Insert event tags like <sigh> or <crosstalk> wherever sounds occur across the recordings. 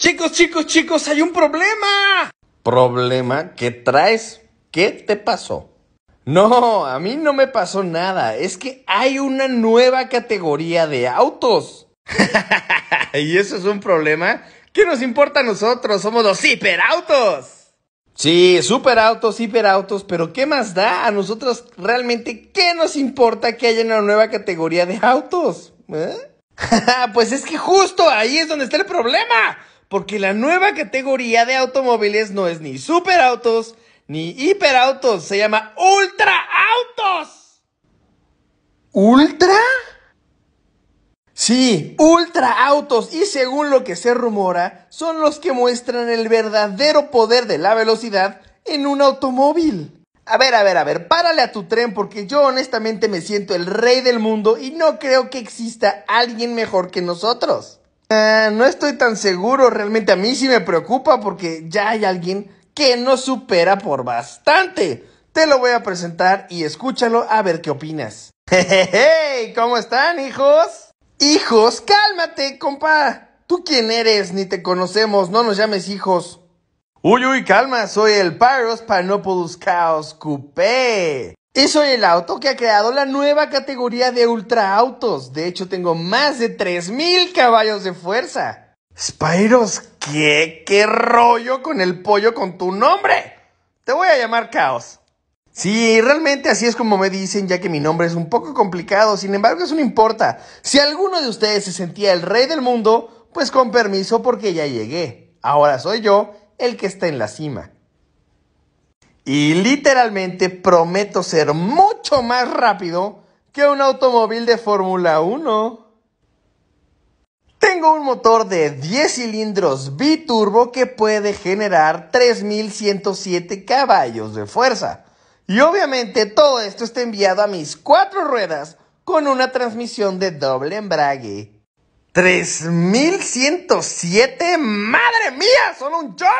Chicos, chicos, chicos, hay un problema. ¿Problema? ¿Qué traes? ¿Qué te pasó? No, a mí no me pasó nada. Es que hay una nueva categoría de autos. <laughs> ¿Y eso es un problema? ¿Qué nos importa a nosotros? Somos los hiperautos. Sí, superautos, hiperautos, pero ¿qué más da a nosotros realmente? ¿Qué nos importa que haya una nueva categoría de autos? ¿Eh? <laughs> pues es que justo ahí es donde está el problema porque la nueva categoría de automóviles no es ni superautos ni hiperautos, se llama ultraautos. ¿Ultra? Sí, ultraautos y según lo que se rumora, son los que muestran el verdadero poder de la velocidad en un automóvil. A ver, a ver, a ver, párale a tu tren porque yo honestamente me siento el rey del mundo y no creo que exista alguien mejor que nosotros. Eh, no estoy tan seguro, realmente a mí sí me preocupa porque ya hay alguien que no supera por bastante. Te lo voy a presentar y escúchalo a ver qué opinas. <laughs> Hey, ¿cómo están, hijos? Hijos, cálmate, compa. ¿Tú quién eres? Ni te conocemos, no nos llames hijos. Uy, uy, calma, soy el Pyros Panopoulos Chaos Coupé. Es soy el auto que ha creado la nueva categoría de ultra-autos. De hecho, tengo más de 3.000 caballos de fuerza. Spyros, ¿qué? ¿Qué rollo con el pollo con tu nombre? Te voy a llamar Caos. Sí, realmente así es como me dicen, ya que mi nombre es un poco complicado, sin embargo eso no importa. Si alguno de ustedes se sentía el rey del mundo, pues con permiso porque ya llegué. Ahora soy yo el que está en la cima. Y literalmente prometo ser mucho más rápido que un automóvil de Fórmula 1. Tengo un motor de 10 cilindros biturbo que puede generar 3.107 caballos de fuerza. Y obviamente todo esto está enviado a mis cuatro ruedas con una transmisión de doble embrague. ¡3.107! ¡Madre mía! ¡Son un chorro!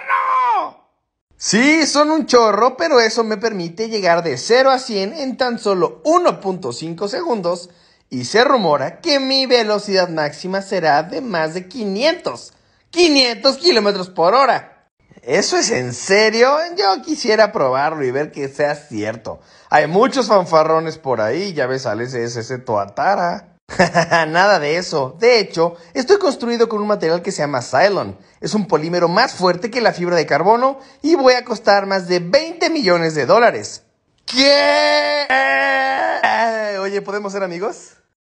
Sí, son un chorro, pero eso me permite llegar de 0 a 100 en tan solo 1.5 segundos y se rumora que mi velocidad máxima será de más de 500. 500 kilómetros por hora. ¿Eso es en serio? Yo quisiera probarlo y ver que sea cierto. Hay muchos fanfarrones por ahí, ya ves al ese Toatara. <laughs> Nada de eso. De hecho, estoy construido con un material que se llama Cylon. Es un polímero más fuerte que la fibra de carbono y voy a costar más de 20 millones de dólares. ¿Qué? Oye, ¿podemos ser amigos?